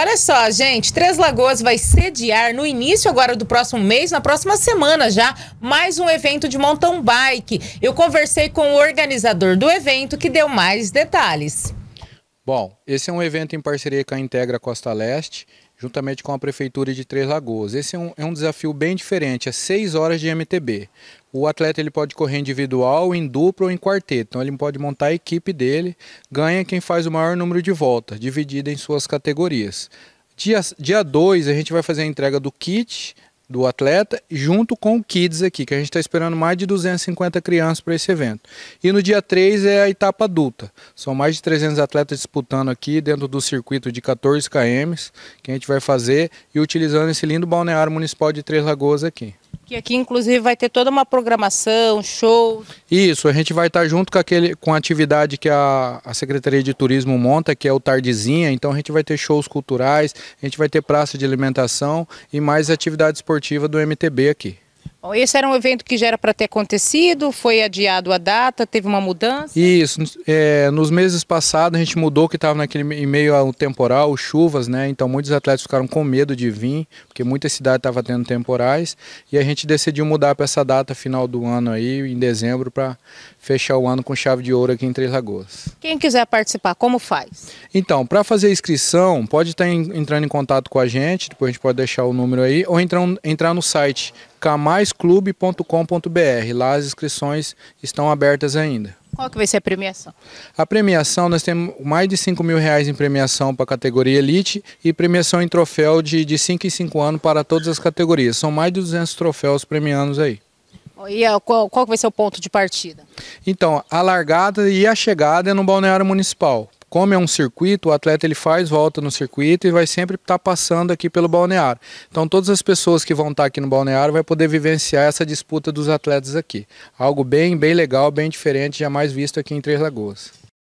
olha só, gente, Três Lagoas vai sediar no início agora do próximo mês, na próxima semana já, mais um evento de mountain bike. Eu conversei com o organizador do evento que deu mais detalhes. Bom, esse é um evento em parceria com a Integra Costa Leste juntamente com a Prefeitura de Três Lagoas. Esse é um, é um desafio bem diferente, é 6 horas de MTB. O atleta ele pode correr individual, em duplo ou em quarteto, então ele pode montar a equipe dele, ganha quem faz o maior número de voltas, dividida em suas categorias. Dia 2 a gente vai fazer a entrega do kit do atleta, junto com o Kids aqui, que a gente está esperando mais de 250 crianças para esse evento. E no dia 3 é a etapa adulta. São mais de 300 atletas disputando aqui dentro do circuito de 14 km que a gente vai fazer e utilizando esse lindo balneário municipal de Três Lagoas aqui. Que aqui, inclusive, vai ter toda uma programação, show. Isso, a gente vai estar junto com, aquele, com a atividade que a, a Secretaria de Turismo monta, que é o Tardezinha. Então, a gente vai ter shows culturais, a gente vai ter praça de alimentação e mais atividade esportiva do MTB aqui. Esse era um evento que já era para ter acontecido, foi adiado a data, teve uma mudança? Isso, é, nos meses passados a gente mudou que estava naquele em meio ao temporal, chuvas, né? Então muitos atletas ficaram com medo de vir, porque muita cidade estava tendo temporais, e a gente decidiu mudar para essa data final do ano aí, em dezembro, para fechar o ano com chave de ouro aqui em Três Lagoas. Quem quiser participar, como faz? Então, para fazer a inscrição, pode tá estar entrando em contato com a gente, depois a gente pode deixar o número aí, ou entrar, entrar no site camaisclube.com.br. Lá as inscrições estão abertas ainda. Qual que vai ser a premiação? A premiação, nós temos mais de 5 mil reais em premiação para a categoria Elite e premiação em troféu de, de 5 em 5 anos para todas as categorias. São mais de 200 troféus premianos aí. E ah, qual, qual vai ser o ponto de partida? Então, a largada e a chegada é no Balneário Municipal como é um circuito, o atleta ele faz volta no circuito e vai sempre estar tá passando aqui pelo balneário. Então todas as pessoas que vão estar tá aqui no balneário vai poder vivenciar essa disputa dos atletas aqui. Algo bem, bem legal, bem diferente, jamais visto aqui em Três Lagoas.